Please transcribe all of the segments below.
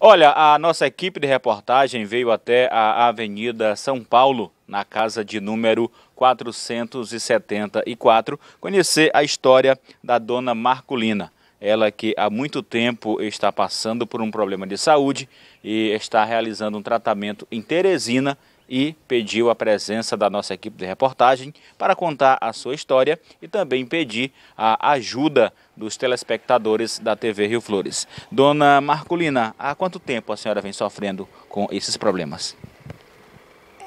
Olha, a nossa equipe de reportagem veio até a Avenida São Paulo, na casa de número 474, conhecer a história da dona Marculina. Ela que há muito tempo está passando por um problema de saúde e está realizando um tratamento em Teresina e pediu a presença da nossa equipe de reportagem para contar a sua história e também pedir a ajuda dos telespectadores da TV Rio Flores. Dona Marculina, há quanto tempo a senhora vem sofrendo com esses problemas?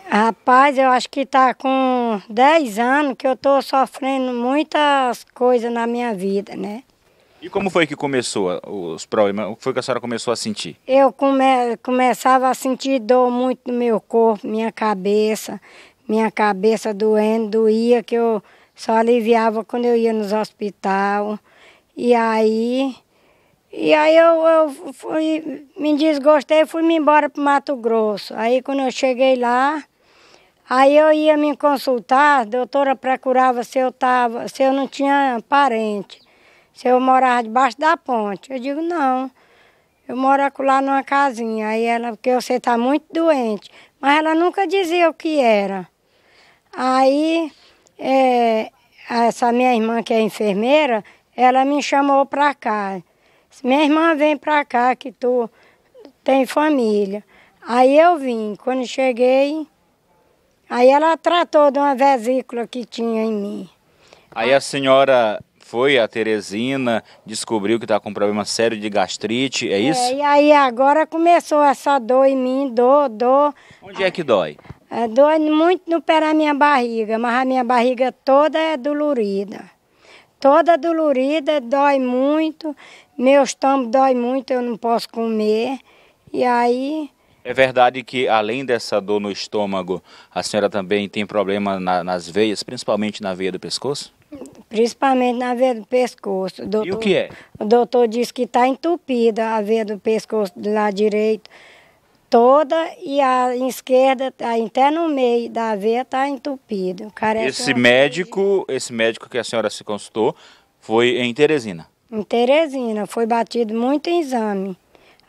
Rapaz, eu acho que está com 10 anos que eu estou sofrendo muitas coisas na minha vida, né? E como foi que começou os problemas? O que foi que a senhora começou a sentir? Eu come começava a sentir dor muito no meu corpo, minha cabeça, minha cabeça doendo, doía que eu só aliviava quando eu ia nos hospital. E aí, e aí eu, eu fui, me desgostei e fui -me embora para Mato Grosso. Aí quando eu cheguei lá, aí eu ia me consultar, a doutora procurava se eu tava, se eu não tinha parente se eu morava debaixo da ponte. Eu digo, não, eu moro lá numa casinha. Aí ela, porque você está muito doente. Mas ela nunca dizia o que era. Aí é, essa minha irmã, que é enfermeira, ela me chamou para cá. minha irmã, vem para cá que tu tem família. Aí eu vim. Quando cheguei, aí ela tratou de uma vesícula que tinha em mim. Aí a senhora foi a Teresina, descobriu que está com um problema sério de gastrite, é, é isso? É, e aí agora começou essa dor em mim, dor, dor. Onde é que dói? É, dói muito no pé da minha barriga, mas a minha barriga toda é dolorida. Toda dolorida, dói muito, meu estômago dói muito, eu não posso comer. E aí é verdade que além dessa dor no estômago, a senhora também tem problema na, nas veias, principalmente na veia do pescoço? principalmente na veia do pescoço. O doutor, e o que é? O doutor disse que está entupida a veia do pescoço do lado direito toda e a esquerda, até no meio da veia, está entupida. É esse médico, esse médico que a senhora se consultou foi em Teresina? Em Teresina, foi batido muito exame.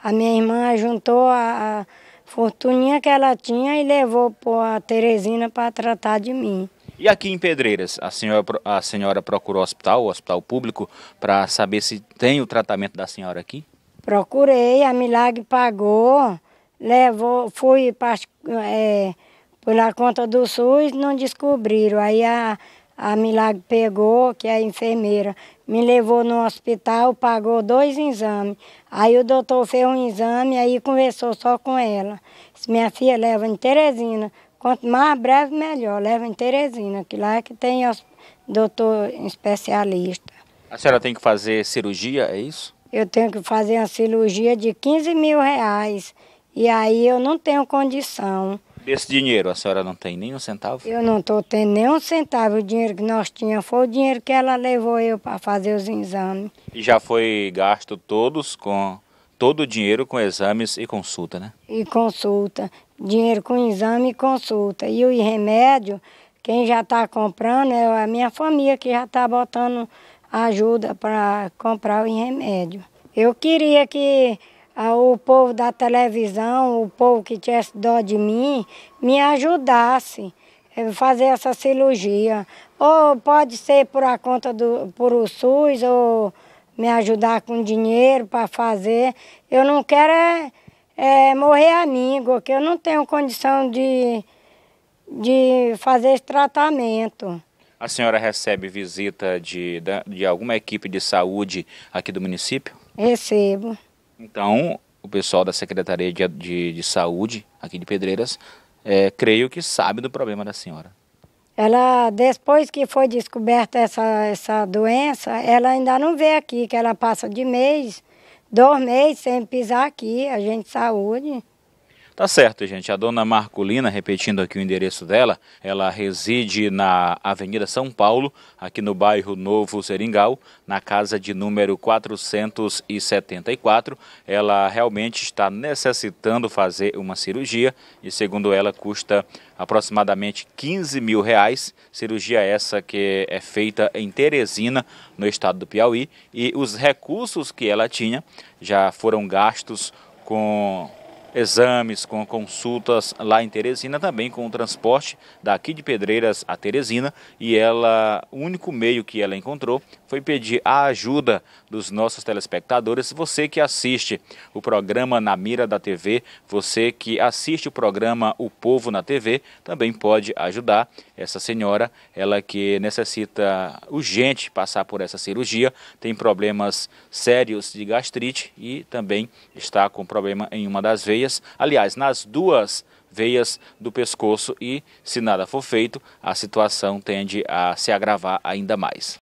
A minha irmã juntou a, a fortuninha que ela tinha e levou a Teresina para tratar de mim. E aqui em Pedreiras, a senhora, a senhora procurou o hospital, o hospital público, para saber se tem o tratamento da senhora aqui? Procurei, a Milagre pagou, levou, fui para é, na conta do SUS, não descobriram. Aí a, a Milagre pegou, que é a enfermeira, me levou no hospital, pagou dois exames. Aí o doutor fez um exame, aí conversou só com ela. minha filha leva em Teresina, Quanto mais breve, melhor. Leva em Teresina, que lá é que tem doutor especialista. A senhora tem que fazer cirurgia, é isso? Eu tenho que fazer uma cirurgia de 15 mil reais. E aí eu não tenho condição. Desse dinheiro a senhora não tem nem um centavo? Eu não estou tendo nem um centavo. O dinheiro que nós tínhamos foi o dinheiro que ela levou eu para fazer os exames. E já foi gasto todos com todo o dinheiro com exames e consulta, né? E consulta. Dinheiro com exame e consulta. E o remédio, quem já está comprando é a minha família que já está botando ajuda para comprar o remédio. Eu queria que ah, o povo da televisão, o povo que tivesse dó de mim, me ajudasse a eh, fazer essa cirurgia. Ou pode ser por a conta do por o SUS ou me ajudar com dinheiro para fazer. Eu não quero é, é, morrer amigo, que eu não tenho condição de, de fazer esse tratamento. A senhora recebe visita de, de alguma equipe de saúde aqui do município? Recebo. Então, o pessoal da Secretaria de, de, de Saúde aqui de Pedreiras, é, creio que sabe do problema da senhora. Ela, depois que foi descoberta essa, essa doença, ela ainda não vê aqui, que ela passa de mês, dois meses sem pisar aqui, a gente saúde. Tá certo, gente. A dona Marculina, repetindo aqui o endereço dela, ela reside na Avenida São Paulo, aqui no bairro Novo Seringal, na casa de número 474. Ela realmente está necessitando fazer uma cirurgia e, segundo ela, custa aproximadamente 15 mil reais. Cirurgia essa que é feita em Teresina, no estado do Piauí, e os recursos que ela tinha já foram gastos com exames, com consultas lá em Teresina, também com o transporte daqui de Pedreiras a Teresina. E ela, o único meio que ela encontrou foi pedir a ajuda dos nossos telespectadores. Você que assiste o programa Na Mira da TV, você que assiste o programa O Povo na TV, também pode ajudar essa senhora, ela que necessita urgente passar por essa cirurgia, tem problemas sérios de gastrite e também está com problema em uma das veias veias, aliás, nas duas veias do pescoço e, se nada for feito, a situação tende a se agravar ainda mais.